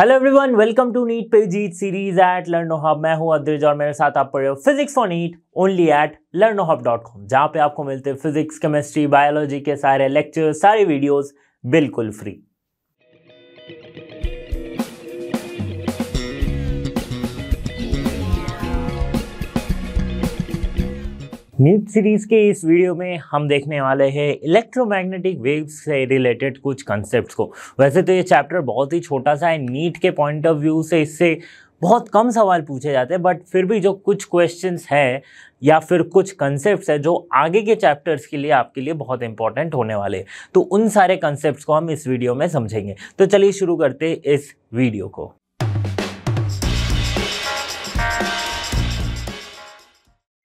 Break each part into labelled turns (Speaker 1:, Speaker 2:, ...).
Speaker 1: Hello everyone welcome to NEET पे जीत series at Learno hub मैं हूं अद्रिज और मेरे साथ आप पढ़ रहे हो physics for NEET only at Learno hub dot com जहाँ पे आपको मिलते हैं फिजिक्स केमिस्ट्री बायोलॉजी के सारे लेक्चर सारे वीडियोस बिल्कुल फ्री नीट सीरीज के इस वीडियो में हम देखने वाले हैं इलेक्ट्रोमैग्नेटिक वेव्स से रिलेटेड कुछ कॉन्सेप्ट्स को वैसे तो ये चैप्टर बहुत ही छोटा सा है नीट के पॉइंट ऑफ व्यू से इससे बहुत कम सवाल पूछे जाते हैं बट फिर भी जो कुछ क्वेश्चंस है या फिर कुछ कंसेप्ट है जो आगे के चैप्टर्स के लिए आपके लिए बहुत इंपॉर्टेंट होने वाले हैं तो उन सारे कंसेप्ट को हम इस वीडियो में समझेंगे तो चलिए शुरू करते इस वीडियो को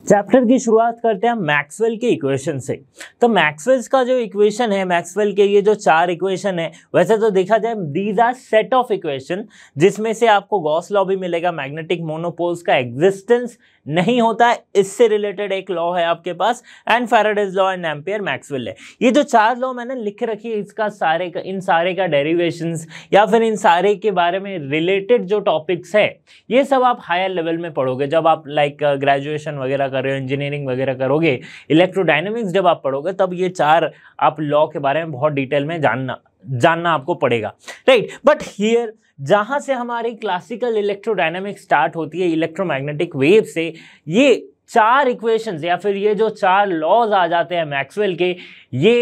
Speaker 1: चैप्टर की शुरुआत करते हैं मैक्सवेल के इक्वेशन से तो मैक्सवेल्स का जो इक्वेशन है मैक्सवेल के ये जो चार इक्वेशन है वैसे तो देखा जाए these are set of equation जिसमें से आपको गॉस लॉ भी मिलेगा मैग्नेटिक मोनोपोल्स का एग्जिस्टेंस नहीं होता है इससे रिलेटेड एक लॉ है आपके पास and Faraday's law and Ampere Maxwell है ये जो चार लॉ मैंने लिख रखी है इसका सारे का इन सारे का डेरिवेशन या फिर इन सारे के बारे में रिलेटेड जो टॉपिक्स है ये सब आप हायर लेवल में पढ़ोगे जब आप लाइक ग्रेजुएशन वगैरह कर रहे हो इंजीनियरिंग वगैरह करोगे इलेक्ट्रोडाइनमिक्स जब आप पढ़ोगे तब ये चार आप लॉ के बारे में बहुत डिटेल में जानना जानना आपको पड़ेगा राइट बट हियर जहाँ से हमारी क्लासिकल इलेक्ट्रोडाइनमिक्स स्टार्ट होती है इलेक्ट्रोमैग्नेटिक वेव से ये चार इक्वेशंस या फिर ये जो चार लॉज आ जाते हैं मैक्सवेल के ये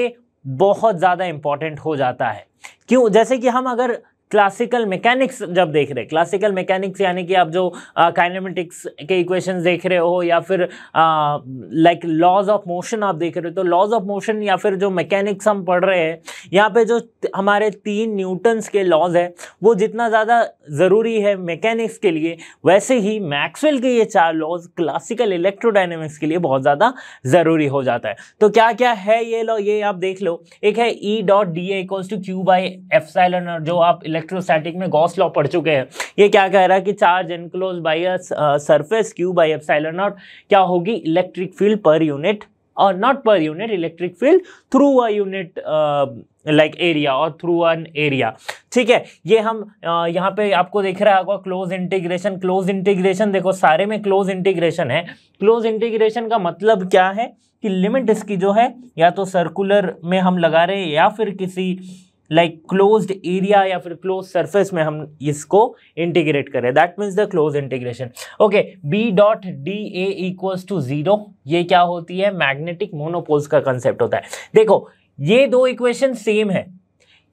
Speaker 1: बहुत ज़्यादा इंपॉर्टेंट हो जाता है क्यों जैसे कि हम अगर क्लासिकल मैकेनिक्स जब देख रहे क्लासिकल मैकेनिक्स यानी कि आप जो काइनेमेटिक्स के इक्वेशंस देख रहे हो या फिर लाइक लॉज ऑफ मोशन आप देख रहे हो तो लॉज ऑफ मोशन या फिर जो मैकेनिक्स हम पढ़ रहे हैं यहाँ पे जो हमारे तीन न्यूटन्स के लॉज है वो जितना ज़्यादा ज़रूरी है मैकेनिक्स के लिए वैसे ही मैक्सवेल के ये चार लॉज क्लासिकल इलेक्ट्रोडाइनमिक्स के लिए बहुत ज़्यादा ज़रूरी हो जाता है तो क्या क्या है ये लॉ ये आप देख लो एक है E dot D equals to Q by F और जो आप इलेक्ट्रोस्टैटिक में गॉस लॉ पढ़ चुके हैं ये क्या कह रहा है कि charge enclose by a surface Q by F naught क्या होगी इलेक्ट्रिक फील्ड पर यूनिट और not per unit electric field through a unit like area और थ्रू अन एरिया ठीक है ये हम आ, uh, यहाँ पे आपको देख रहा होगा क्लोज इंटीग्रेशन क्लोज इंटीग्रेशन देखो सारे में क्लोज इंटीग्रेशन है क्लोज इंटीग्रेशन का मतलब क्या है कि लिमिट इसकी जो है या तो सर्कुलर में हम लगा रहे हैं या फिर किसी लाइक क्लोज्ड एरिया या फिर क्लोज सरफेस में हम इसको इंटीग्रेट करें that means the close integration okay B dot D A equals to zero ये क्या होती है मैग्नेटिक मोनोपोल्स का कंसेप्ट होता है देखो ये दो इक्वेशन सेम है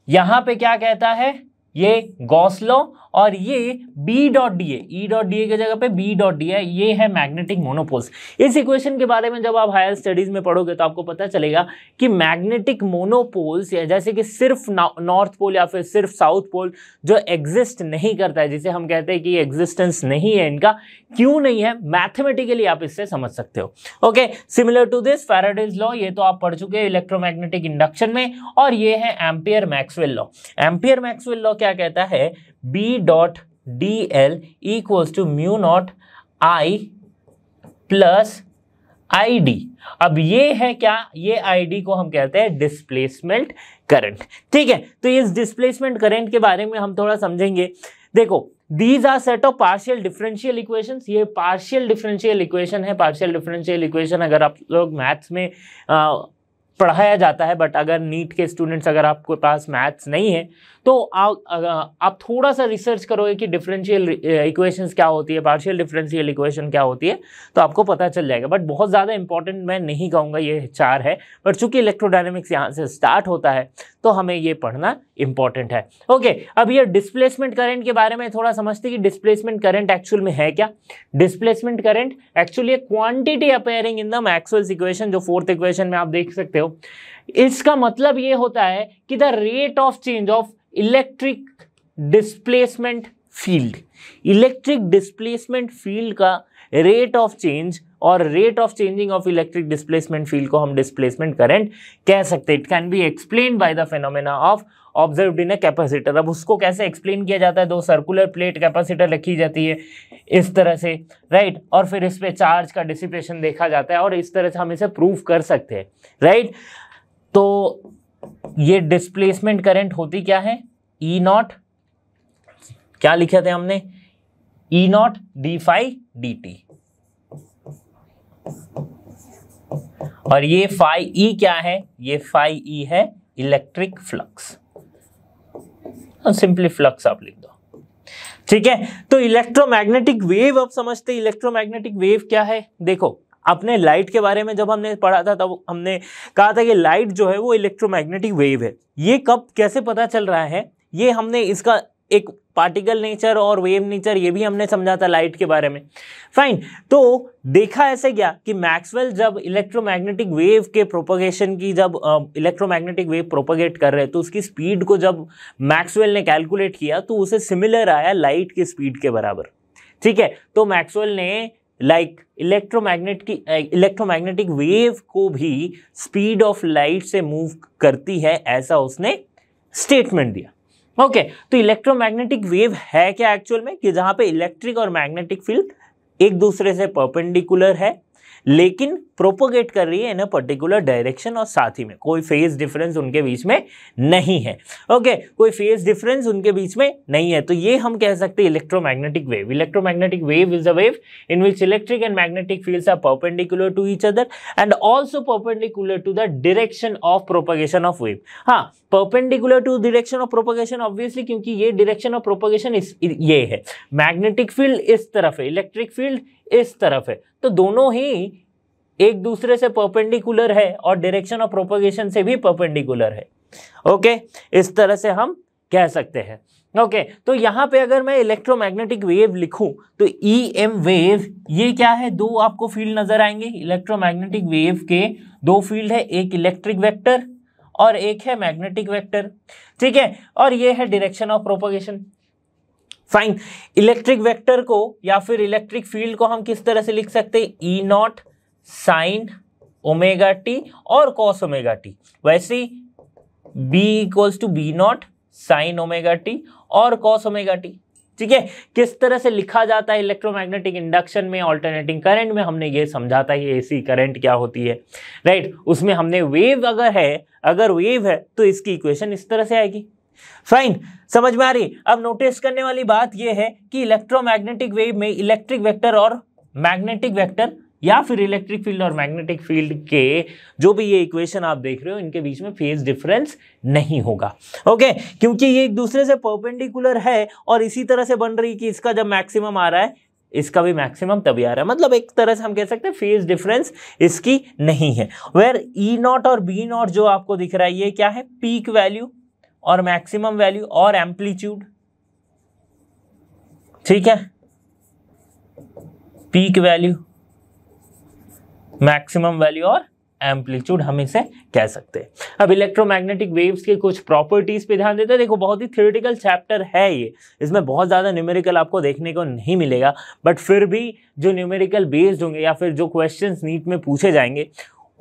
Speaker 1: यहां पे क्या कहता है ये गौसलो और ये B dot D E dot D के जगह पे बी डॉट डी ये है मैग्नेटिक मोनोपोल्स इस इक्वेशन के बारे में जब आप हायर स्टडीज में पढ़ोगे तो आपको पता चलेगा कि मैग्नेटिक मोनोपोल्स जैसे कि सिर्फ नॉर्थ पोल या फिर सिर्फ साउथ पोल जो एग्जिस्ट नहीं करता है जिसे हम कहते हैं कि एग्जिस्टेंस नहीं है इनका क्यों नहीं है मैथमेटिकली आप इससे समझ सकते हो okay similar to this Faraday's law ये तो आप पढ़ चुके हैं इलेक्ट्रोमैग्नेटिक इंडक्शन में और ये है Ampere Maxwell law Ampere Maxwell law क्या कहता है B dot D L equals to mu naught I plus D अब ये है क्या ये डी को हम कहते हैं डिस्प्लेसमेंट करंट ठीक है तो इस डिस्प्लेसमेंट करंट के बारे में हम थोड़ा समझेंगे देखो these are set of partial differential equation ये पार्शियल डिफरेंशियल इक्वेशन है पार्शियल डिफरेंशियल इक्वेशन अगर आप लोग मैथ्स में आ, पढ़ाया जाता है बट अगर नीट के स्टूडेंट्स अगर आपके पास मैथ्स नहीं है तो आ, आप थोड़ा सा रिसर्च करोगे कि डिफरेंशियल इक्वेशन क्या होती है पार्शियल डिफरेंशियल इक्वेशन क्या होती है तो आपको पता चल जाएगा बट बहुत ज़्यादा इंपॉर्टेंट मैं नहीं कहूँगा ये चार है बट चूंकि इलेक्ट्रोडाइनमिक्स यहाँ से स्टार्ट होता है तो हमें ये पढ़ना इंपॉर्टेंट है ओके अब ये डिस्प्लेसमेंट करंट के बारे में थोड़ा समझते कि डिस्प्लेसमेंट करंट एक्चुअल में है क्या displacement current actually quantity appearing in the Maxwell's equation जो फोर्थ इक्वेशन में आप देख सकते हो इसका मतलब ये होता है कि the rate of change of electric displacement field electric displacement field का रेट ऑफ चेंज और rate of changing of electric displacement field को हम डिस्प्लेसमेंट करंट कह सकते हैं it can be explain by the phenomena of observe in a capacitor अब उसको कैसे एक्सप्लेन किया जाता है दो सर्कुलर प्लेट कैपेसिटर रखी जाती है इस तरह से राइट right? और फिर इस पर चार्ज का डिसिपेशन देखा जाता है और इस तरह से हम इसे प्रूव कर सकते हैं राइट right? तो ये डिस्प्लेसमेंट करंट होती क्या है ई e नॉट क्या लिखे थे हमने E naught D phi D T और ये फाइव ई e क्या है ये फाइव ई e है इलेक्ट्रिक फ्लक्स सिंपली फ्लक्स आप लिख दो ठीक है तो इलेक्ट्रोमैग्नेटिक वेव अब समझते इलेक्ट्रोमैग्नेटिक वेव क्या है देखो अपने लाइट के बारे में जब हमने पढ़ा था तब हमने कहा था कि लाइट जो है वो इलेक्ट्रोमैग्नेटिक वेव है ये कब कैसे पता चल रहा है ये हमने इसका एक पार्टिकल नेचर और वेव नेचर ये भी हमने समझा था लाइट के बारे में फाइन तो देखा ऐसे क्या कि मैक्सवेल जब इलेक्ट्रोमैग्नेटिक वेव के प्रोपोगेशन की जब इलेक्ट्रोमैग्नेटिक वेव प्रोपोगेट कर रहे तो उसकी स्पीड को जब मैक्सवेल ने कैलकुलेट किया तो उसे सिमिलर आया लाइट की स्पीड के बराबर ठीक है तो मैक्सवेल ने लाइक इलेक्ट्रोमैग्नेट की इलेक्ट्रोमैग्नेटिक eh, वेव को भी स्पीड ऑफ लाइट से मूव करती है ऐसा उसने स्टेटमेंट दिया ओके okay, तो इलेक्ट्रोमैग्नेटिक वेव है क्या एक्चुअल में कि जहां पे इलेक्ट्रिक और मैग्नेटिक फील्ड एक दूसरे से परपेंडिकुलर है लेकिन प्रोपोगेट कर रही है इन अ पर्टिकुलर डायरेक्शन और साथ ही में कोई फेज डिफरेंस उनके बीच में नहीं है ओके कोई फेज डिफरेंस उनके बीच में नहीं है तो ये हम कह सकते हैं electromagnetic wave electromagnetic wave is a wave in which electric and magnetic fields are perpendicular to each other and also perpendicular to the direction of propagation of wave हाँ perpendicular to direction of propagation obviously क्योंकि ये direction of propagation ये है magnetic field इस तरफ है electric field इस तरफ है तो दोनों ही एक दूसरे से परपेंडिकुलर है और डायरेक्शन ऑफ प्रोपोगेशन से भी परपेंडिकुलर है ओके इस तरह से हम कह सकते हैं ओके तो यहां पे अगर मैं इलेक्ट्रोमैग्नेटिक वेव लिखूं तो ई एम वेव ये क्या है दो आपको फील्ड नजर आएंगे इलेक्ट्रोमैग्नेटिक वेव के दो फील्ड है एक इलेक्ट्रिक वेक्टर और एक है मैग्नेटिक वेक्टर ठीक है और ये है direction of propagation fine electric vector को या फिर इलेक्ट्रिक फील्ड को हम किस तरह से लिख सकते E naught sine omega T और कॉस ओमेगा टी वैसे B equals to B naught sine omega T और कॉस ओमेगा टी ठीक है किस तरह से लिखा जाता है इलेक्ट्रोमैग्नेटिक इंडक्शन में ऑल्टरनेटिंग करंट में हमने ये समझा था ये एसी करंट क्या होती है राइट उसमें हमने वेव अगर है अगर वेव है तो इसकी इक्वेशन इस तरह से आएगी फाइन समझ में आ रही अब नोटिस करने वाली बात यह है कि इलेक्ट्रोमैग्नेटिक वेव में इलेक्ट्रिक वेक्टर और मैग्नेटिक वेक्टर या फिर इलेक्ट्रिक फील्ड और मैग्नेटिक फील्ड के जो भी ये इक्वेशन आप देख रहे हो इनके बीच में फेज डिफरेंस नहीं होगा ओके क्योंकि ये एक दूसरे से परपेंडिकुलर है और इसी तरह से बन रही कि इसका जब मैक्सिमम आ रहा है इसका भी मैक्सिमम तभी आ रहा है मतलब एक तरह से हम कह सकते हैं फेज डिफरेंस इसकी नहीं है वेर ई नॉट और बी नॉट जो आपको दिख रहा है ये क्या है पीक वैल्यू और मैक्सिमम वैल्यू और एम्पलीट्यूड ठीक है पीक वैल्यू मैक्सिमम वैल्यू और एम्पलीट्यूड हम इसे कह सकते हैं अब इलेक्ट्रोमैग्नेटिक वेव्स के कुछ प्रॉपर्टीज पे ध्यान देते हैं देखो बहुत ही थियोरेटिकल चैप्टर है ये इसमें बहुत ज़्यादा न्यूमेरिकल आपको देखने को नहीं मिलेगा बट फिर भी जो न्यूमेरिकल बेस्ड होंगे या फिर जो क्वेश्चन नीट में पूछे जाएंगे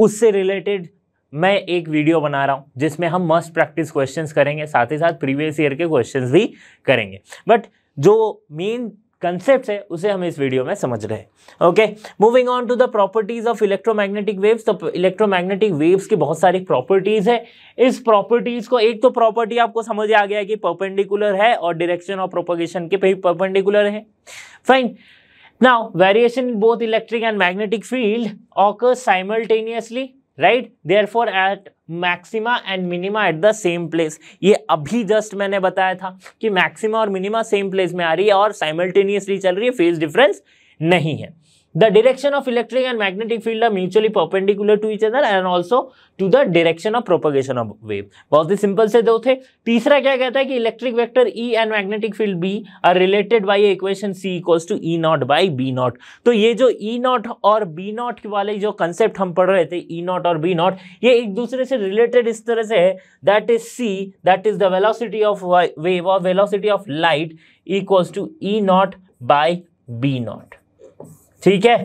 Speaker 1: उससे रिलेटेड मैं एक वीडियो बना रहा हूँ जिसमें हम मस्ट प्रैक्टिस क्वेश्चंस करेंगे साथ ही साथ प्रीवियस ईयर के क्वेश्चंस भी करेंगे बट जो मेन कंसेप्ट है उसे हम इस वीडियो में समझ रहे हैं okay moving on to the properties of electromagnetic waves तो इलेक्ट्रोमैग्नेटिक वेव्स की बहुत सारी प्रॉपर्टीज है इस प्रॉपर्टीज को एक तो प्रॉपर्टी आपको समझ आ गया कि परपेंडिकुलर है और डिरेक्शन ऑफ प्रोपोगेशन के भी परपेंडिकुलर है fine now variation in both electric and magnetic field occur simultaneously right there for at maxima and minima at the same place ये अभी जस्ट मैंने बताया था कि मैक्सिमा और मिनिमा सेम प्लेस में आ रही है और साइमल्टेनियसली चल रही है फेज डिफरेंस नहीं है the direction of electric and magnetic field are mutually perpendicular to each other and also to the direction of propagation of wave बहुत ही सिंपल से दो थे तीसरा क्या कहता है कि electric vector E and magnetic field B are related by equation C equals to E naught by B naught तो ये जो E नॉट और बी नॉट वाले जो कंसेप्ट हम पढ़ रहे थे E नॉट और बी नॉट ये एक दूसरे से रिलेटेड इस तरह से है that is C that is the velocity of wave और velocity of light equals to E naught by B naught ठीक है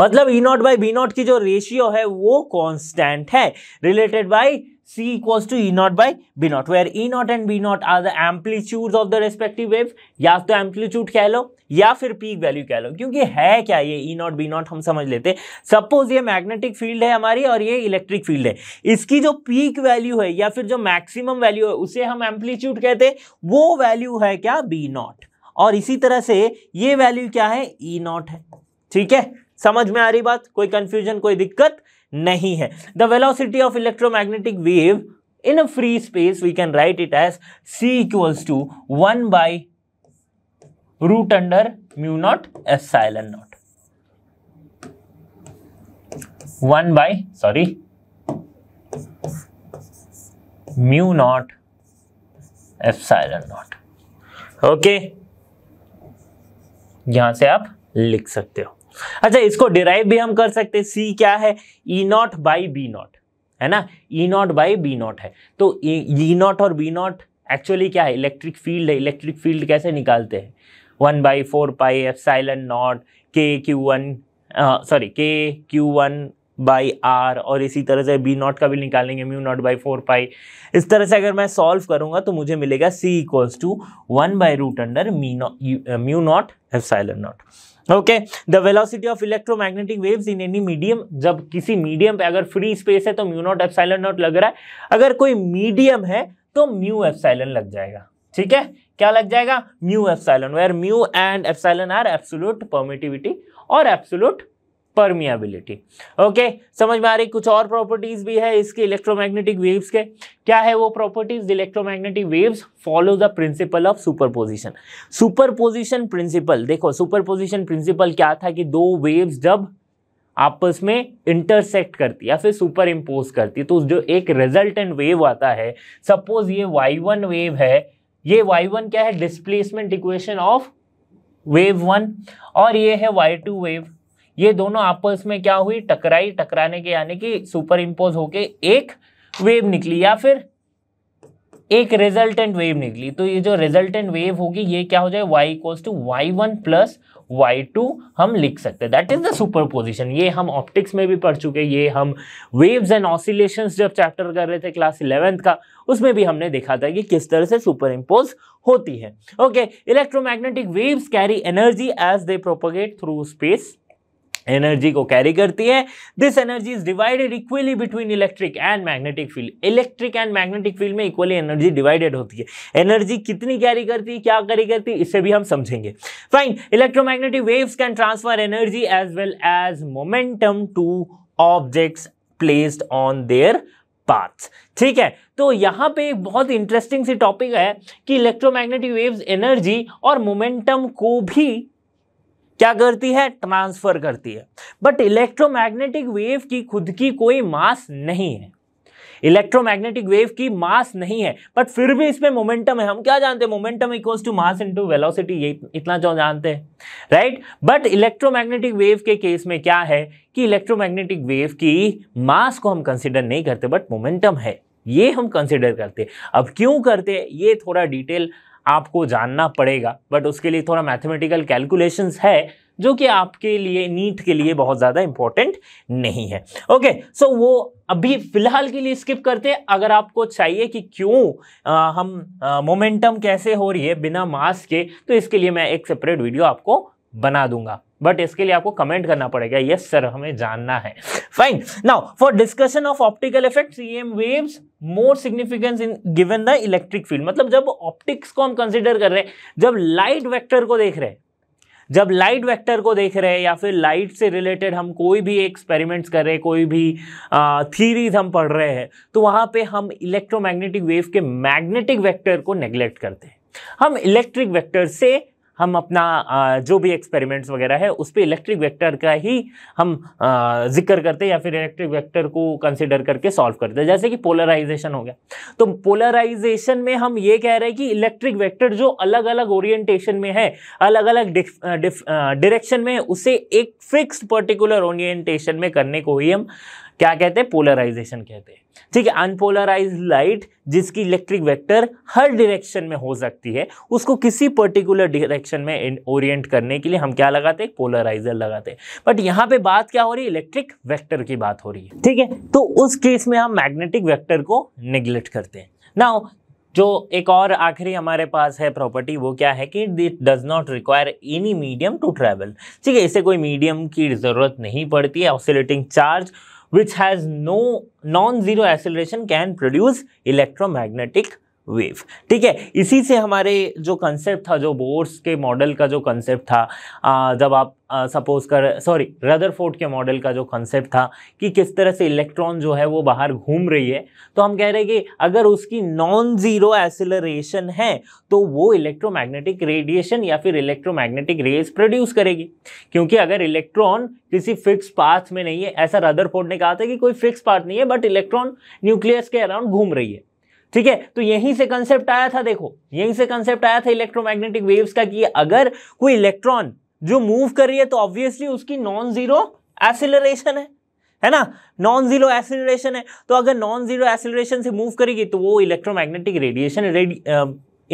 Speaker 1: मतलब E naught by B naught की जो रेशियो है वो कांस्टेंट है related by c equals to E naught by B naught where E naught and B naught are the amplitude of the respective wave या तो amplitude कह लो या फिर पीक वैल्यू कह लो क्योंकि है क्या ये ई नॉट बी नॉट हम समझ लेते सपोज ये मैग्नेटिक फील्ड है हमारी और ये इलेक्ट्रिक फील्ड है इसकी जो पीक वैल्यू है या फिर जो मैक्सिमम वैल्यू है उसे हम एम्पलीट्यूड कहते हैं वो वैल्यू है क्या बी नॉट और इसी तरह से ये वैल्यू क्या है ई e नॉट है ठीक है समझ में आ रही बात कोई कंफ्यूजन कोई दिक्कत नहीं है the velocity of electromagnetic wave in a free space we can write it as C equals to one by root under mu naught epsilon naught one by sorry mu naught epsilon naught okay यहाँ से आप लिख सकते हो अच्छा इसको derive भी हम कर सकते हैं सी क्या है E naught by B naught है ना E naught by B naught है तो ई e, नॉट e और बी नॉट एक्चुअली क्या है इलेक्ट्रिक फील्ड है इलेक्ट्रिक फील्ड कैसे निकालते हैं one by four pi epsilon naught k q one sorry k q one by r और इसी तरह से बी नॉट का भी निकालेंगे mu naught by four pi इस तरह से अगर मैं सॉल्व करूंगा तो मुझे मिलेगा C equals to one by root under mu naught epsilon naught okay the velocity of electromagnetic waves in any medium जब किसी मीडियम पे अगर फ्री स्पेस है तो mu naught epsilon naught लग रहा है अगर कोई मीडियम है तो म्यू एफ साइलन लग जाएगा ठीक है क्या लग जाएगा mu epsilon where mu and epsilon are absolute permittivity और एब्सोल्यूट परमियाबिलिटी ओके समझ में आ रही कुछ और प्रॉपर्टीज भी है इसके इलेक्ट्रोमैग्नेटिक वेव्स के क्या है वो properties electromagnetic waves follow the principle of superposition superposition principle देखो सुपरपोजिशन प्रिंसिपल क्या था कि दो वेव्स जब आपस में इंटरसेक्ट करती या फिर सुपर इम्पोज करती तो जो एक रिजल्टेंट वेव आता है सपोज ये वाई वन वेव है ये वाई वन क्या है displacement equation of wave one और ये है वाई टू वेव ये दोनों आपस में क्या हुई टकराई टकराने के यानी कि सुपर इम्पोज होके एक वेव निकली या फिर एक रिजल्टेंट वेव निकली तो ये जो रिजल्टेंट वेव होगी ये क्या हो जाए Y equals to Y one plus Y two हम लिख सकते हैं that is the super position ये हम ऑप्टिक्स में भी पढ़ चुके ये हम वेव्स एंड ऑसिलेशंस जब चैप्टर कर रहे थे क्लास इलेवेंथ का उसमें भी हमने देखा था कि किस तरह से सुपर इम्पोज होती है okay electromagnetic waves carry energy as they propagate through space energy को कैरी करती है this energy is divided equally between electric and magnetic field electric and magnetic field में इक्वली एनर्जी डिवाइडेड होती है energy कितनी carry करती है क्या कैरी करती है इसे भी हम समझेंगे fine electromagnetic waves can transfer energy as well as momentum to objects placed on their path ठीक है तो यहाँ पे एक बहुत इंटरेस्टिंग सी टॉपिक है कि इलेक्ट्रोमैग्नेटिक वेव्स एनर्जी और मोमेंटम को भी क्या करती है ट्रांसफर करती है बट इलेक्ट्रोमैग्नेटिक वेव की खुद की कोई मास नहीं है इलेक्ट्रोमैग्नेटिक वेव की मास नहीं है बट फिर भी इसमें मोमेंटम है हम क्या जानते हैं momentum equals to mass into velocity ये इतना जो जानते हैं राइट बट इलेक्ट्रोमैग्नेटिक वेव के केस में क्या है कि इलेक्ट्रोमैग्नेटिक वेव की मास को हम कंसिडर नहीं करते बट मोमेंटम है ये हम कंसिडर करते हैं अब क्यों करते हैं ये थोड़ा डिटेल आपको जानना पड़ेगा बट उसके लिए थोड़ा मैथमेटिकल कैलकुलेशंस है जो कि आपके लिए नीट के लिए बहुत ज़्यादा इंपॉर्टेंट नहीं है ओके okay, सो so वो अभी फिलहाल के लिए स्किप करते हैं अगर आपको चाहिए कि क्यों आ, हम मोमेंटम कैसे हो रही है बिना मास के तो इसके लिए मैं एक सेपरेट वीडियो आपको बना दूंगा बट इसके लिए आपको कमेंट करना पड़ेगा यस सर हमें जानना है fine now for discussion of optical effect M waves more significance in given the electric field मतलब जब ऑप्टिक्स को हम कंसिडर कर रहे हैं जब लाइट वैक्टर को देख रहे हैं जब लाइट वेक्टर को देख रहे हैं या फिर लाइट से रिलेटेड हम कोई भी एक्सपेरिमेंट्स कर रहे हैं कोई भी थीरीज हम पढ़ रहे हैं तो वहाँ पे हम इलेक्ट्रोमैग्नेटिक वेव के मैग्नेटिक वेक्टर को नेग्लेक्ट करते हैं हम इलेक्ट्रिक वेक्टर से हम अपना जो भी एक्सपेरिमेंट्स वगैरह है उस पर इलेक्ट्रिक वेक्टर का ही हम जिक्र करते हैं या फिर इलेक्ट्रिक वेक्टर को कंसिडर करके सॉल्व करते हैं जैसे कि पोलराइजेशन हो गया तो पोलराइजेशन में हम ये कह रहे हैं कि इलेक्ट्रिक वेक्टर जो अलग अलग ओरिएंटेशन में है अलग अलग डिरेक्शन में उसे एक फिक्स पर्टिकुलर ओरिएंटेशन में करने को ही हम क्या कहते हैं पोलराइजेशन कहते हैं ठीक है अनपोलराइज लाइट जिसकी इलेक्ट्रिक वेक्टर हर डायरेक्शन में हो सकती है उसको किसी पर्टिकुलर डायरेक्शन में ओरिएंट करने के लिए हम क्या लगाते हैं पोलराइजर लगाते हैं बट यहाँ पे बात क्या हो रही है इलेक्ट्रिक वेक्टर की बात हो रही है ठीक है तो उस केस में हम मैग्नेटिक वेक्टर को निग्लेक्ट करते हैं ना जो एक और आखिरी हमारे पास है प्रॉपर्टी वो क्या है कि it does not require any medium to travel ठीक है इसे कोई मीडियम की ज़रूरत नहीं पड़ती है oscillating charge which has no non-zero acceleration can produce electromagnetic wave ठीक है इसी से हमारे जो कंसेप्ट था जो बोर्स के मॉडल का जो कंसेप्ट था आ, जब आप सपोज कर सॉरी रदरफोर्ड के मॉडल का जो कंसेप्ट था कि किस तरह से इलेक्ट्रॉन जो है वो बाहर घूम रही है तो हम कह रहे हैं कि अगर उसकी नॉन ज़ीरो एसिलरेशन है तो वो इलेक्ट्रोमैग्नेटिक रेडिएशन या फिर इलेक्ट्रोमैग्नेटिक रेज प्रोड्यूस करेगी क्योंकि अगर इलेक्ट्रॉन किसी फिक्स पाथ में नहीं है ऐसा रदरफोर्ड ने कहा था कि कोई फिक्स पाथ नहीं है बट इलेक्ट्रॉन न्यूक्लियस के अराउंड घूम रही है ठीक है तो यहीं से कंसेप्ट आया था देखो यहीं से कंसेप्ट आया था इलेक्ट्रोमैग्नेटिक वेव्स का कि अगर कोई इलेक्ट्रॉन जो मूव कर रही है तो ऑब्वियसली उसकी नॉन जीरो एसिलरेशन है है ना नॉन जीरो एसिलरेशन है तो अगर नॉन जीरो एसिलरेशन से मूव करेगी तो वो इलेक्ट्रोमैग्नेटिक रेडिएशन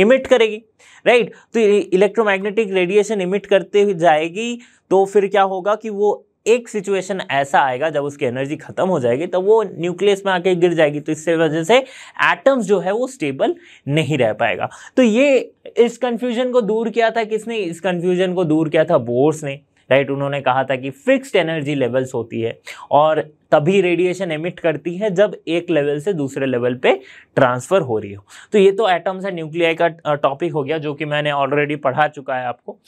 Speaker 1: इमिट करेगी राइट तो इलेक्ट्रोमैग्नेटिक रेडिएशन इमिट करते हुए जाएगी तो फिर क्या होगा कि वो एक सिचुएशन ऐसा आएगा जब उसकी एनर्जी खत्म हो जाएगी तो वो न्यूक्लियस में आके गिर जाएगी तो इससे वजह से एटम्स जो है वो स्टेबल नहीं रह पाएगा तो ये इस कंफ्यूजन को दूर किया था किसने इस कन्फ्यूजन को दूर किया था बोर्स ने राइट उन्होंने कहा था कि फिक्स्ड एनर्जी लेवल्स होती है और तभी रेडिएशन एमिट करती है जब एक लेवल से दूसरे लेवल पे ट्रांसफ़र हो रही हो तो ये तो एटम्स एंड न्यूक्लियाई का टॉपिक हो गया जो कि मैंने ऑलरेडी पढ़ा चुका है आपको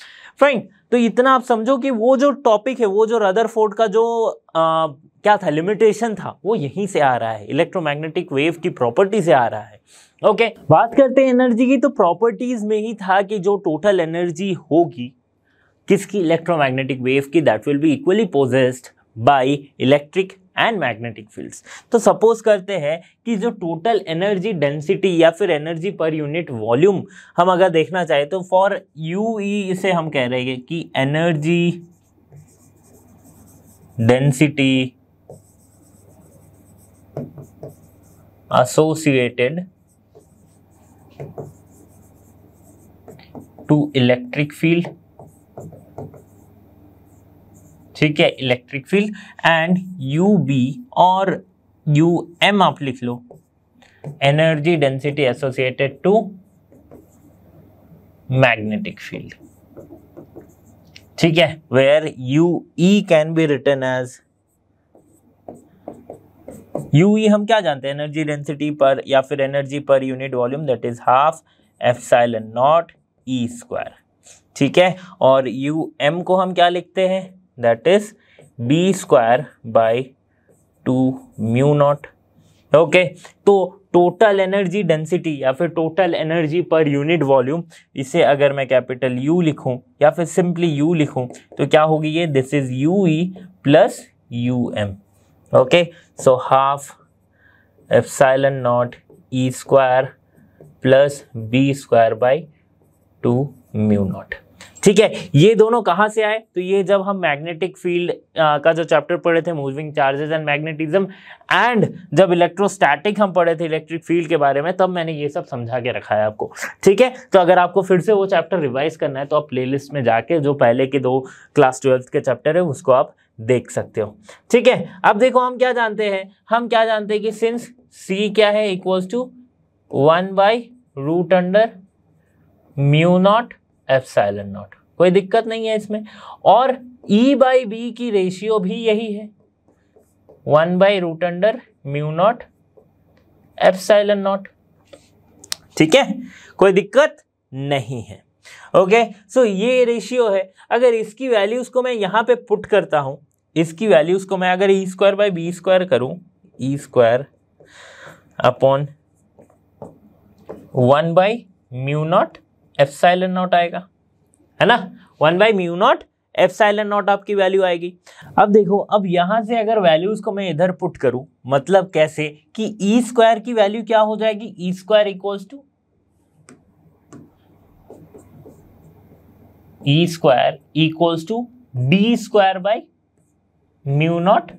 Speaker 1: फाइन तो इतना आप समझो कि वो जो टॉपिक है वो जो रदर का जो आ, क्या था लिमिटेशन था वो यहीं से आ रहा है इलेक्ट्रोमैग्नेटिक वेव की प्रॉपर्टी से आ रहा है ओके okay. बात करते हैं एनर्जी की तो प्रॉपर्टीज में ही था कि जो टोटल एनर्जी होगी किसकी इलेक्ट्रोमैग्नेटिक वेव की that will be equally possessed by electric and magnetic fields तो सपोज करते हैं कि जो टोटल एनर्जी डेंसिटी या फिर एनर्जी पर यूनिट वॉल्यूम हम अगर देखना चाहें तो फॉर यू ई इसे हम कह रहे हैं कि energy density associated to electric field ठीक है electric field and U B और यू एम आप लिख लो energy density associated to magnetic field ठीक है where U E can be written as U E हम क्या जानते हैं एनर्जी डेंसिटी पर या फिर energy per unit volume that is half epsilon naught E square ठीक है और यू एम को हम क्या लिखते हैं that is B square by two mu naught okay तो टोटल एनर्जी डेंसिटी या फिर total energy per unit volume इसे अगर मैं कैपिटल यू लिखूं या फिर सिंपली यू लिखूं तो क्या होगी ये this is U E plus U M okay so half epsilon naught E square plus B square by two mu naught ठीक है ये दोनों कहाँ से आए तो ये जब हम मैग्नेटिक फील्ड का जो चैप्टर पढ़े थे moving charges and magnetism and जब इलेक्ट्रोस्टैटिक हम पढ़े थे इलेक्ट्रिक फील्ड के बारे में तब मैंने ये सब समझा के रखा है आपको ठीक है तो अगर आपको फिर से वो चैप्टर रिवाइज करना है तो आप प्ले में जाके जो पहले के दो क्लास ट्वेल्थ के चैप्टर है उसको आप देख सकते हो ठीक है अब देखो हम क्या जानते हैं हम क्या जानते हैं कि सिंस सी क्या है equals to one by root under mu naught epsilon naught कोई दिक्कत नहीं है इसमें और ई बाई बी की रेशियो भी यही है one by root under mu naught epsilon naught ठीक है कोई दिक्कत नहीं है ओके okay, सो so ये रेशियो है अगर इसकी वैल्यूज़ को मैं यहां पे पुट करता हूं इसकी वैल्यूज़ को मैं अगर E square by B square करूं E square upon one by mu naught epsilon naught आएगा है ना one by mu naught epsilon naught आपकी वैल्यू आएगी अब देखो अब यहां से अगर वैल्यूज को मैं इधर पुट करूं मतलब कैसे कि ई e स्क्वायर की वैल्यू क्या हो जाएगी E square equals to E square equals to B square by mu naught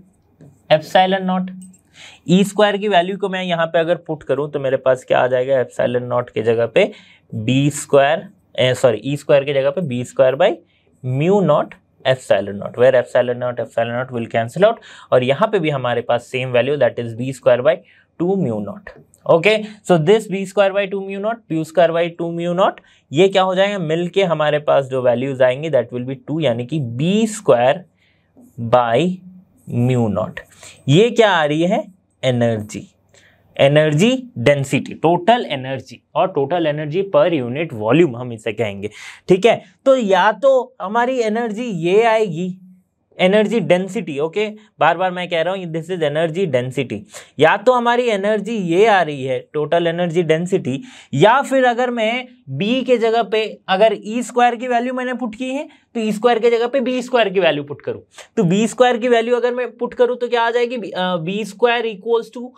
Speaker 1: epsilon naught E square की वैल्यू को मैं यहां पे अगर पुट करूं तो मेरे पास क्या आ जाएगा एफ साइलन नॉट की जगह पे B square sorry E square की जगह पे B square by mu naught epsilon naught where epsilon naught epsilon naught will cancel out और यहाँ पे भी हमारे पास same value that is B square by two mu naught okay so this B square by two mu naught P square by two mu naught ये क्या हो जाएगा मिल के हमारे पास जो वैल्यूज आएंगे दैट विल बी टू यानी कि B square by mu naught ये क्या आ रही है energy energy density total energy और total energy per unit volume हम इसे कहेंगे ठीक है तो या तो हमारी एनर्जी ये आएगी एनर्जी डेंसिटी ओके बार बार मैं कह रहा हूँ दिस इज एनर्जी डेंसिटी या तो हमारी एनर्जी ये आ रही है टोटल एनर्जी डेंसिटी या फिर अगर मैं बी के जगह पे अगर ई e स्क्वायर की वैल्यू मैंने पुट की है तो ई e स्क्वायर के जगह पे बी स्क्वायर की वैल्यू पुट करूँ तो बी स्क्वायर की वैल्यू अगर मैं पुट करूँ तो क्या आ जाएगी B square equals to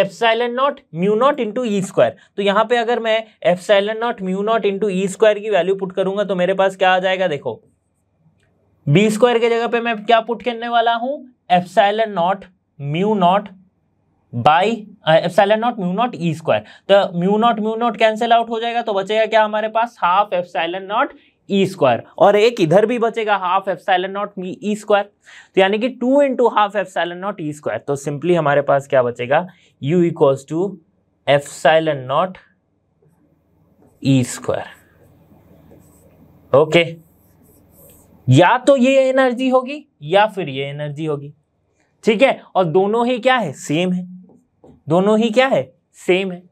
Speaker 1: epsilon naught mu naught into E square तो यहाँ पे अगर मैं epsilon naught mu naught into E square की वैल्यू पुट करूंगा तो मेरे पास क्या आ जाएगा देखो बी स्क्वायर की जगह पे मैं क्या पुट करने वाला हूँ epsilon naught mu naught by epsilon naught mu naught E square तो mu naught mu naught cancel out हो जाएगा तो बचेगा क्या हमारे पास half epsilon naught E e square और एक इधर भी बचेगा हाफ एफसाइलन नॉट मी ई स्क्वायर तो यानी कि two into half epsilon naught E square तो सिंपली हमारे पास क्या बचेगा U equals to epsilon naught E square okay या तो ये एनर्जी होगी या फिर ये एनर्जी होगी ठीक है और दोनों ही क्या है सेम है दोनों ही क्या है सेम है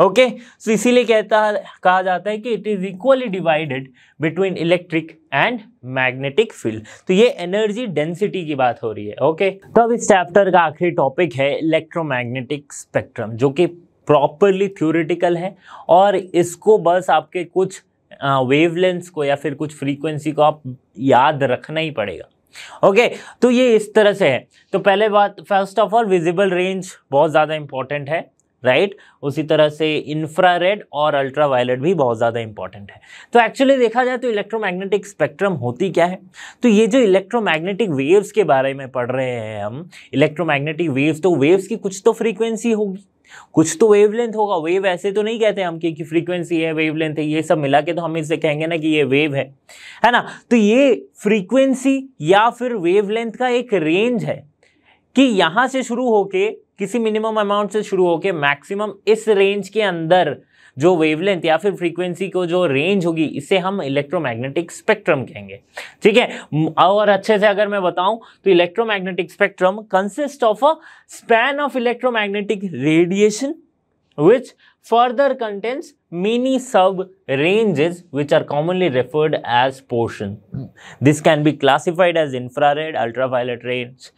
Speaker 1: ओके सो इसीलिए कहता कहा जाता है कि it is equally divided between electric and magnetic field तो ये एनर्जी डेंसिटी की बात हो रही है ओके okay? तो अब इस चैप्टर का आखिरी टॉपिक है इलेक्ट्रोमैग्नेटिक स्पेक्ट्रम जो कि प्रॉपरली थ्योरिटिकल है और इसको बस आपके कुछ वेवलेंथ्स को या फिर कुछ फ्रीक्वेंसी को आप याद रखना ही पड़ेगा ओके okay, तो ये इस तरह से है तो पहले बात first of all visible range बहुत ज़्यादा इंपॉर्टेंट है राइट उसी तरह से इंफ्रारेड और अल्ट्रावायलेट भी बहुत ज़्यादा इंपॉर्टेंट है तो एक्चुअली देखा जाए तो इलेक्ट्रोमैग्नेटिक स्पेक्ट्रम होती क्या है तो ये जो इलेक्ट्रोमैग्नेटिक वेव्स के बारे में पढ़ रहे हैं हम इलेक्ट्रोमैग्नेटिक वेव्स तो वेव्स की कुछ तो फ्रीक्वेंसी होगी कुछ तो वेवलेंथ होगा वेव ऐसे तो नहीं कहते हम कि फ्रीक्वेंसी है वेवलेंथ है ये सब मिला के तो हम इसे कहेंगे ना कि ये वेव है है ना तो ये फ्रीक्वेंसी या फिर वेवलेंथ का एक रेंज है कि यहां से शुरू होके किसी मिनिमम अमाउंट से शुरू होकर मैक्सिमम इस रेंज के अंदर जो वेवलेंथ या फिर फ्रीक्वेंसी को जो रेंज होगी इसे हम इलेक्ट्रोमैग्नेटिक स्पेक्ट्रम कहेंगे ठीक है और अच्छे से अगर मैं बताऊं तो electromagnetic spectrum consist of a span of electromagnetic radiation which further contains many sub ranges which are commonly referred as portion this can be classified as as infrared ultraviolet range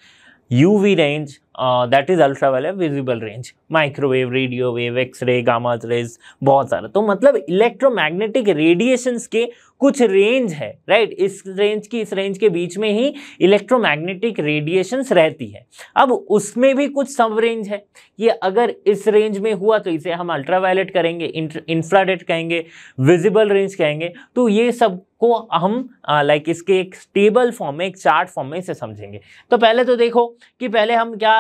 Speaker 1: uv range that is ultra वाले visible range microwave radio wave x ray gamma rays बहुत सारा तो मतलब electromagnetic radiations के कुछ range है right इस range की इस रेंज के बीच में ही इलेक्ट्रोमैग्नेटिक रेडिएशंस रहती है अब उसमें भी कुछ सब रेंज है ये अगर इस रेंज में हुआ तो इसे हम अल्ट्रावायलेट करेंगे इंफ्राडेट कहेंगे विजिबल रेंज कहेंगे तो ये सब को हम लाइक uh, इसके एक स्टेबल फॉर्म में एक चार्ट फॉर्म में इसे समझेंगे तो पहले तो देखो कि पहले हम क्या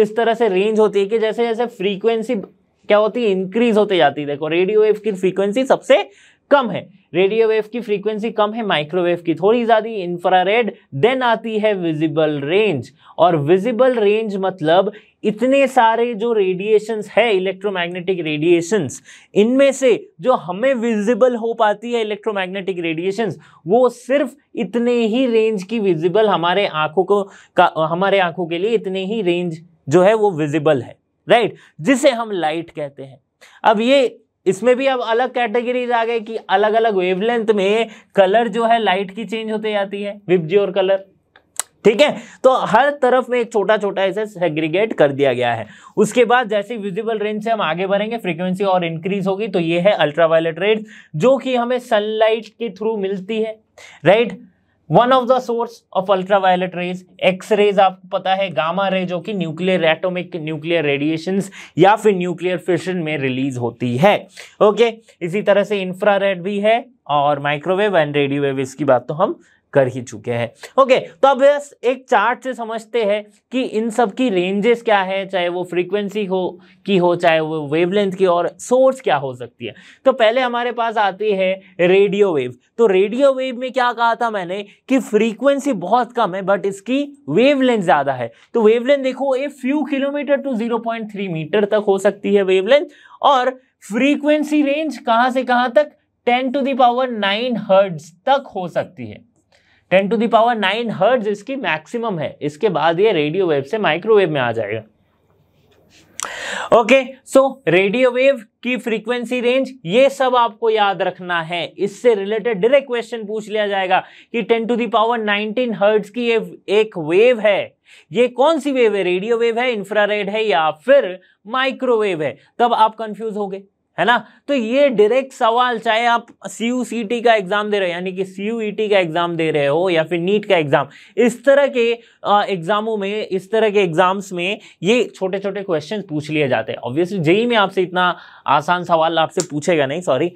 Speaker 1: इस तरह से रेंज होती है कि जैसे जैसे फ्रीक्वेंसी क्या होती है इंक्रीज होते जाती है देखो रेडियो वेव की फ्रीक्वेंसी सबसे कम है रेडियो वेव की फ्रीक्वेंसी कम है माइक्रोवेव की थोड़ी ज़्यादा इंफ्रारेड देन आती है विजिबल रेंज और विजिबल रेंज मतलब इतने सारे जो रेडिएशंस है इलेक्ट्रोमैग्नेटिक रेडिएशंस इनमें से जो हमें विजिबल हो पाती है इलेक्ट्रोमैग्नेटिक रेडिएशंस वो सिर्फ इतने ही रेंज की विजिबल हमारे आंखों को का, हमारे आंखों के लिए इतने ही रेंज जो है वो विजिबल है राइट जिसे हम लाइट कहते हैं अब ये इसमें भी अब अलग कैटेगरीज आ गए कि अलग अलग वेवलेंथ में कलर जो है लाइट की चेंज होते जाती है विपजी और कलर ठीक है तो हर तरफ में एक छोटा छोटा ऐसे सेग्रीगेट कर दिया गया है उसके बाद जैसे विजिबल रेंज से हम आगे बढ़ेंगे फ्रीक्वेंसी और इंक्रीज होगी तो ये है अल्ट्रावायलेट रेड जो कि हमें सनलाइट के थ्रू मिलती है right right? One of the source of ultraviolet rays x rays आपको पता है गामा रे जो कि न्यूक्लियर एटोमिक न्यूक्लियर रेडिएशन या फिर न्यूक्लियर फिशन में रिलीज होती है ओके okay? इसी तरह से इंफ्रारेड भी है और माइक्रोवेव एंड रेडियो इसकी बात तो हम कर ही चुके हैं ओके तो अब बस एक चार्ट से समझते हैं कि इन सब की रेंजेस क्या है चाहे वो फ्रीक्वेंसी हो की हो चाहे वो वेवलेंथ की और सोर्स क्या हो सकती है तो पहले हमारे पास आती है रेडियो वेव तो रेडियो वेव में क्या कहा था मैंने कि फ्रीक्वेंसी बहुत कम है बट इसकी वेव ज़्यादा है तो वेवलेंथ देखो ये few kilometre to zero metre तक हो सकती है वेवलेंथ और फ्रीक्वेंसी रेंज कहाँ से कहाँ तक 10 टू दावर 9 हर्ट्ज तक हो सकती है ten to the power nine hertz इसकी मैक्सिमम है इसके बाद ये रेडियो वेव से माइक्रोवेव में आ जाएगा ओके सो रेडियो वेव की फ्रीक्वेंसी रेंज ये सब आपको याद रखना है इससे रिलेटेड डायरेक्ट क्वेश्चन पूछ लिया जाएगा कि 10 टू दावर 19 हर्ट्ज की ये एक वेव है ये कौन सी वेव है रेडियो वेव है इंफ्रारेड है या फिर माइक्रोवेव है तब आप कंफ्यूज हो गए है ना तो ये डायरेक्ट सवाल चाहे आप सी यू सी टी का एग्ज़ाम दे रहे हो यानी कि सी यू ई टी का एग्ज़ाम दे रहे हो या फिर नीट का एग्ज़ाम इस तरह के एग्ज़ामों में इस तरह के एग्ज़ाम्स में ये छोटे छोटे क्वेश्चन पूछ लिए जाते हैं ऑब्वियसली जेई में आपसे इतना आसान सवाल आपसे पूछेगा नहीं सॉरी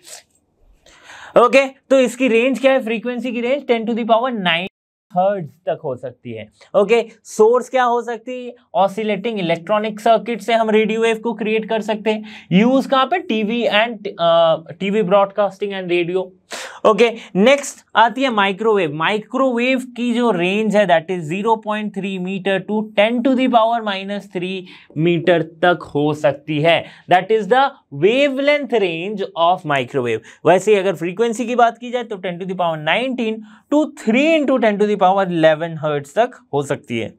Speaker 1: ओके okay, तो इसकी रेंज क्या है फ्रीक्वेंसी की range ten to the power nine थर्ड तक हो सकती है ओके okay, सोर्स क्या हो सकती है ऑसिलेटिंग इलेक्ट्रॉनिक सर्किट से हम रेडियो वेव को क्रिएट कर सकते हैं यूज कहाँ पे TV and TV broadcasting and radio okay next आती है माइक्रोवेव माइक्रोवेव की जो रेंज है that is 0.3 metre to 10 to the power minus three metre तक हो सकती है that is the wavelength range of microwave वैसे अगर फ्रीक्वेंसी की बात की जाए तो 10 to the power 19 to 3 into ten to the power 11 hertz तक हो सकती है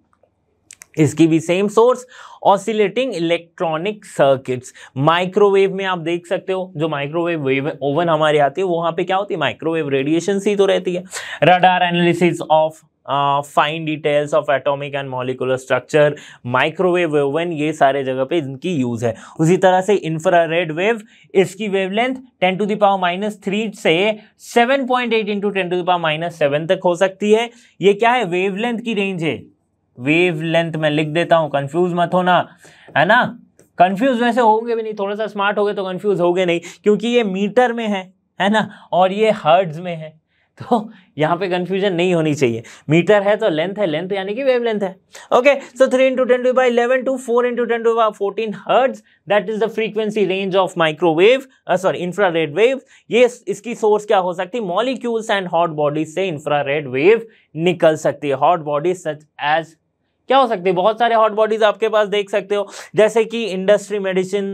Speaker 1: इसकी भी same source oscillating electronic circuits microwave में आप देख सकते हो जो माइक्रोवेव वेव ओवन हमारे आती है वहां पे क्या होती है माइक्रोवेव रेडिएशन ही तो रहती है radar analysis of fine details of atomic and molecular structure microwave oven ये सारे जगह पे इनकी यूज़ है उसी तरह से इंफ्रा रेड वेव इसकी wavelength 10 to the power minus three से 7.8 point eight into ten to the power minus seven तक हो सकती है ये क्या है वेवलेंथ की रेंज है वेव लेंथ में लिख देता हूँ कंफ्यूज मत होना है ना कंफ्यूज वैसे होंगे भी नहीं थोड़ा सा स्मार्ट हो गए तो कंफ्यूज गए नहीं क्योंकि ये मीटर में है है ना और ये हर्ड्स में है तो यहाँ पे कंफ्यूजन नहीं होनी चाहिए मीटर है तो लेंथ है लेंथ यानी कि वेव लेंथ है okay so three into ten to by eleven to four into ten to by fourteen hertz that is the frequency range of microwave sorry infra red wave ये इसकी source क्या हो सकती है molecules and hot bodies से infra red wave निकल सकती है हॉट बॉडीज सच एज क्या हो सकते हैं बहुत सारे हॉट बॉडीज आपके पास देख सकते हो जैसे कि industry medicine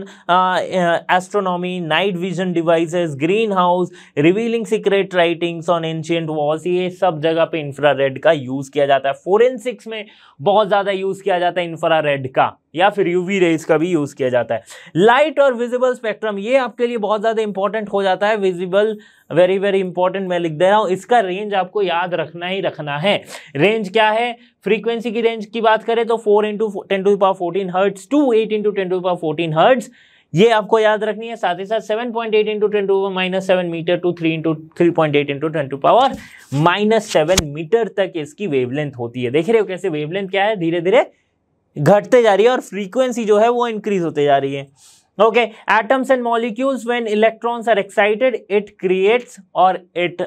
Speaker 1: astronomy night vision devices green house revealing secret writings on ancient walls ये सब जगह पे इंफ्रारेड का यूज़ किया जाता है फोरेंसिक्स में बहुत ज़्यादा यूज़ किया जाता है इंफ्रारेड का या फिर यूवी रेज का भी यूज़ किया जाता है लाइट और विजिबल स्पेक्ट्रम ये आपके लिए बहुत ज़्यादा इंपॉर्टेंट हो जाता है विजिबल वेरी वेरी इंपॉर्टेंट मैं लिख दे रहा हूँ इसका रेंज आपको याद रखना ही रखना है रेंज क्या है फ्रीक्वेंसी की रेंज की बात करें तो four into ten to power fourteen hertz to eight into ten to power fourteen hertz ये आपको याद रखनी है साथ ही साथ seven point eight into ten to power minus seven metre to three into three point eight into ten to power minus seven metre तक इसकी वेवलेंथ होती है देख रहे हो कैसे वेवलेंथ क्या है धीरे धीरे घटते जा रही है और फ्रीक्वेंसी जो है वो इंक्रीज होते जा रही है okay atoms and molecules when electrons are excited it creates और it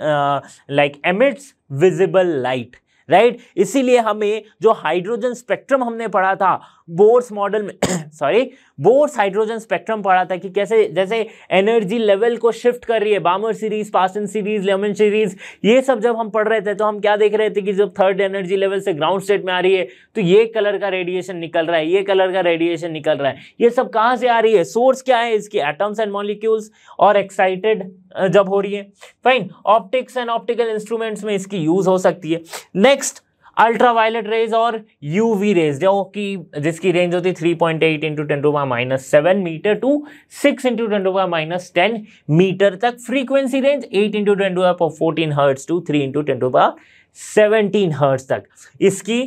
Speaker 1: like emits visible light right इसीलिए हमें जो हाइड्रोजन स्पेक्ट्रम हमने पढ़ा था बोर्स मॉडल में सॉरी बोर्स हाइड्रोजन स्पेक्ट्रम पढ़ा था कि कैसे जैसे एनर्जी लेवल को शिफ्ट कर रही है Balmer series Paschen series Lyman series ये सब जब हम पढ़ रहे थे तो हम क्या देख रहे थे कि जब थर्ड एनर्जी लेवल से ग्राउंड स्टेट में आ रही है तो ये कलर का रेडिएशन निकल रहा है ये कलर का रेडिएशन निकल रहा है ये सब कहाँ से आ रही है सोर्स क्या है इसके एटम्स एंड मॉलिक्यूल्स और एक्साइटेड जब हो रही है fine optics and optical instruments में इसकी यूज हो सकती है नेक्स्ट अल्ट्रावायलेट रेज और यूवी रेज जो कि जिसकी रेंज होती है three point eight into ten to minus seven metre to six into ten to minus ten metre तक frequency range eight into ten to fourteen hertz to three into ten to seventeen hertz तक इसकी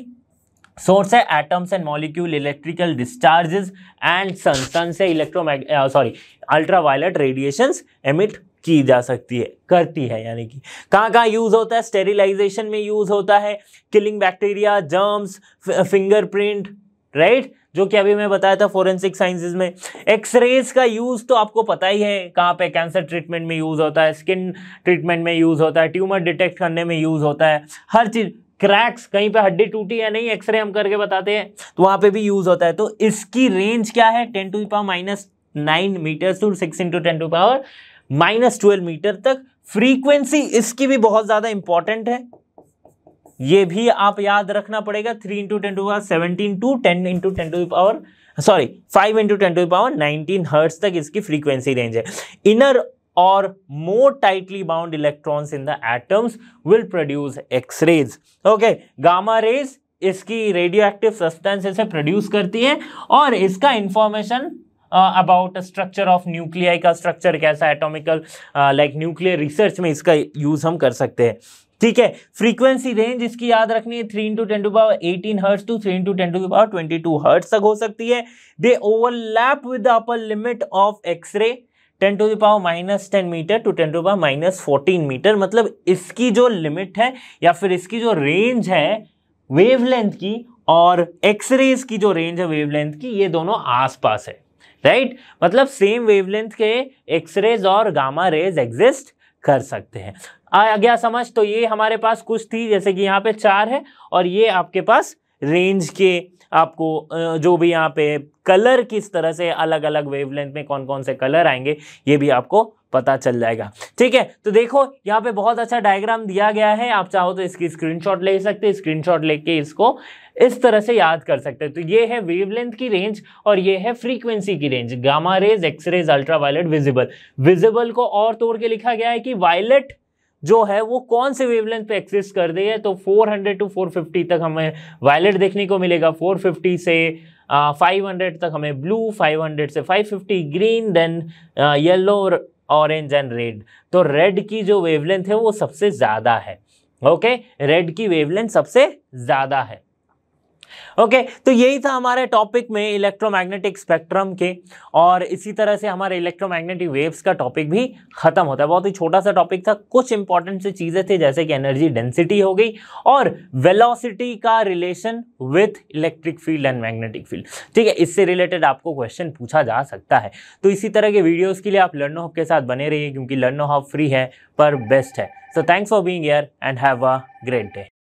Speaker 1: source है atoms and molecule electrical discharges and sun sun से electromag sorry ultra radiations emit की जा सकती है करती है यानी कि कहाँ कहाँ यूज़ होता है स्टेरिलाइजेशन में यूज़ होता है killing bacteria germs fingerprint right जो कि अभी मैं बताया था फोरेंसिक साइंसेज में एक्सरेज का यूज़ तो आपको पता ही है कहाँ पे कैंसर ट्रीटमेंट में यूज़ होता है स्किन ट्रीटमेंट में यूज़ होता है ट्यूमर डिटेक्ट करने में यूज़ होता है हर चीज़ क्रैक्स कहीं पे हड्डी टूटी है नहीं एक्सरे हम करके बताते हैं तो वहाँ पे भी यूज़ होता है तो इसकी रेंज क्या है ten to power minus nine metres to six into ten to power minus twelve metre तक फ्रीक्वेंसी इसकी भी बहुत ज़्यादा इंपॉर्टेंट है ये भी आप याद रखना पड़ेगा three into ten to power seventeen to ten into ten to power sorry five into ten to power nineteen hertz तक इसकी फ्रीक्वेंसी रेंज है इनर और more tightly bound electrons in the atoms will produce x rays okay gamma rays इसकी radio active substances इसे produce करती है और इसका information about structure of nuclei का स्ट्रक्चर कैसा एटॉमिकल लाइक न्यूक्लियर रिसर्च में इसका यूज़ हम कर सकते हैं ठीक है फ्रीक्वेंसी रेंज इसकी याद रखनी है three into ten to power eighteen hertz to three into ten to power twenty two hertz तक हो सकती है they overlap with the upper limit of x ray ten to the power minus ten metre to ten to power minus fourteen metre मतलब इसकी जो limit है या फिर इसकी जो रेंज है वेवलेंथ की और एक्सरेज की जो रेंज है वेवलेंथ की ये दोनों आसपास है राइट मतलब सेम वेवलेंथ के एक्सरेज और गामा रेज एग्जिस्ट कर सकते हैं आ गया समझ तो ये हमारे पास कुछ थी जैसे कि यहाँ पे चार है और ये आपके पास रेंज के आपको जो भी यहाँ पे कलर किस तरह से अलग अलग वेवलेंथ में कौन कौन से कलर आएंगे ये भी आपको पता चल जाएगा ठीक है तो देखो यहाँ पे बहुत अच्छा डायग्राम दिया गया है आप चाहो तो इसकी स्क्रीनशॉट ले सकते हैं स्क्रीनशॉट लेके इसको इस तरह से याद कर सकते हैं तो ये है वेवलेंथ की रेंज और ये है फ्रीक्वेंसी की range gamma rays x rays ultraviolet visible visible को और तोड़ के लिखा गया है कि वायलेट जो है वो कौन से वेवलेंथ पे एक्सिस्ट कर दे है तो 400 टू 450 तक हमें वायलेट देखने को मिलेगा 450 से आ, 500 तक हमें ब्लू 500 से 550 ग्रीन देन येलो और ऑरेंज एंड रेड तो रेड की जो वेवलेंथ है वो सबसे ज़्यादा है ओके रेड की वेवलेंथ सबसे ज़्यादा है ओके तो यही था हमारे टॉपिक में इलेक्ट्रोमैग्नेटिक स्पेक्ट्रम के और इसी तरह से हमारे इलेक्ट्रोमैग्नेटिक वेव्स का टॉपिक भी खत्म होता है बहुत ही छोटा सा टॉपिक था कुछ इंपॉर्टेंट से चीज़ें थे जैसे कि एनर्जी डेंसिटी हो गई और वेलोसिटी का relation with electric field and magnetic field ठीक है इससे रिलेटेड आपको क्वेश्चन पूछा जा सकता है तो इसी तरह के वीडियोज़ के लिए आप लर्नो हब के साथ बने रहिए क्योंकि लर्नो हब फ्री है पर बेस्ट है so thanks for being here and have a great day